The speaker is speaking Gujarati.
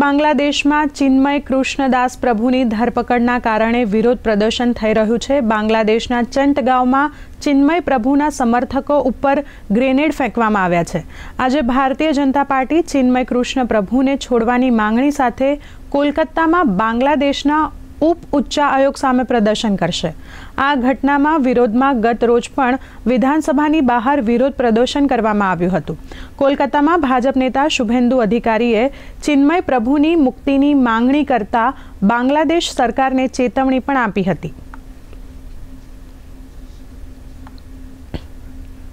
बांग्लादेश में चिन्मय कृष्णदास प्रभु ने धर पकड़ना कारणे विरोध प्रदर्शन થઈ રહ્યો છે बांग्लादेशના ચંતગાવમાં ચિન્મેય પ્રભુના સમર્થકો ઉપર ગ્રેનેડ ફેંકવામાં આવ્યા છે આજે ભારતીય જનતા પાર્ટી ચિન્મેય કૃષ્ણ પ્રભુને છોડવાની માંગણી સાથે કોલકાતામાં बांग्लादेशના ઉપ ઉચ્ચ આયોગ સામે પ્રદર્શન કરશે આ ઘટનામાં વિરોધમાં गत રોજ પણ વિધાનસભાની બહાર વિરોધ પ્રદર્શન કરવામાં આવ્યું હતું કોલકાતામાં ભાજપ નેતા સુભેન્દુ અધિકારીએ ચિનમય પ્રભુની મુક્તિની માંગણી કરતા બાંગ્લાદેશ સરકારે ચેતવણી પણ આપી હતી